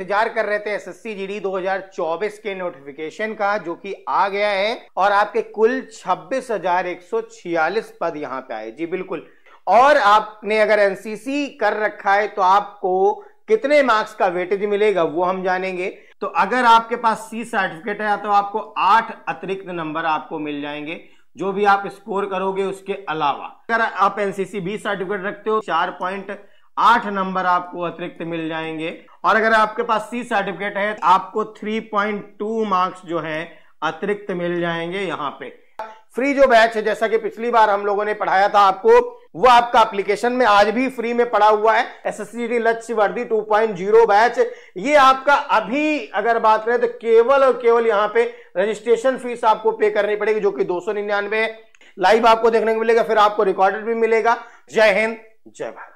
इंतजार कर रहे थे एसएससी जीडी 2024 के नोटिफिकेशन का जो कि आ गया है और आपके कुल 26,146 पद यहां पे आए जी बिल्कुल और आपने अगर एनसीसी कर रखा है तो आपको कितने मार्क्स का वेटेज मिलेगा वो हम जानेंगे तो अगर आपके पास सी सर्टिफिकेट है तो आपको आठ अतिरिक्त नंबर आपको मिल जाएंगे जो भी आप स्कोर करोगे उसके अलावा अगर आप एनसीसी बी सर्टिफिकेट रखते हो चार पॉइंट आठ नंबर आपको अतिरिक्त मिल जाएंगे और अगर आपके पास सी सर्टिफिकेट है तो आपको 3.2 मार्क्स जो है अतिरिक्त मिल जाएंगे यहाँ पे फ्री जो बैच है जैसा कि पिछली बार हम लोगों ने पढ़ाया था आपको वो आपका एप्लीकेशन में आज भी फ्री में पड़ा हुआ है एस एस सी लक्ष्य worthy two point zero batch ये आपका अभी अगर बात करें तो केवल और केवल यहाँ पे रजिस्ट्रेशन फीस आपको पे करनी पड़ेगी जो कि दो सौ निन्यानवे है लाइव आपको देखने को मिलेगा फिर आपको रिकॉर्डेड भी मिलेगा जय हिंद जय भारत